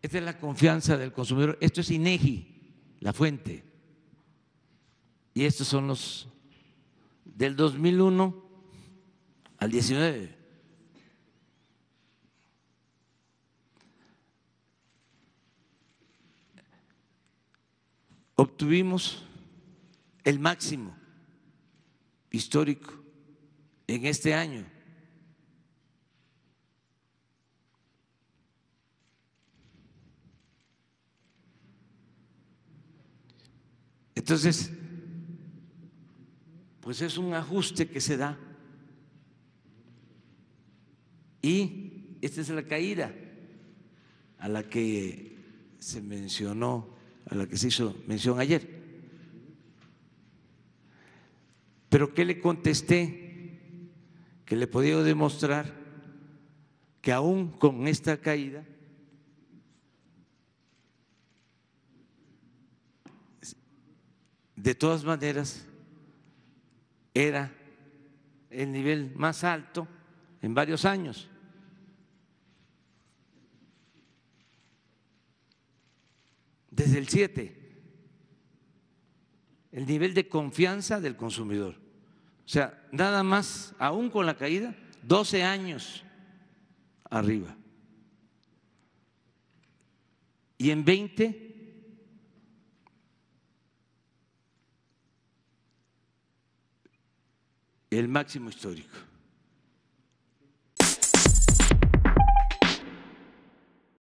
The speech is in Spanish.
Esta es la confianza del consumidor. Esto es INEGI, la fuente. Y estos son los del 2001 al 19. Obtuvimos el máximo histórico en este año Entonces, pues es un ajuste que se da. Y esta es la caída a la que se mencionó, a la que se hizo mención ayer. Pero ¿qué le contesté? Que le podía demostrar que aún con esta caída de todas maneras, era el nivel más alto en varios años. Desde el 7, el nivel de confianza del consumidor. O sea, nada más, aún con la caída, 12 años arriba. Y en 20 el máximo histórico.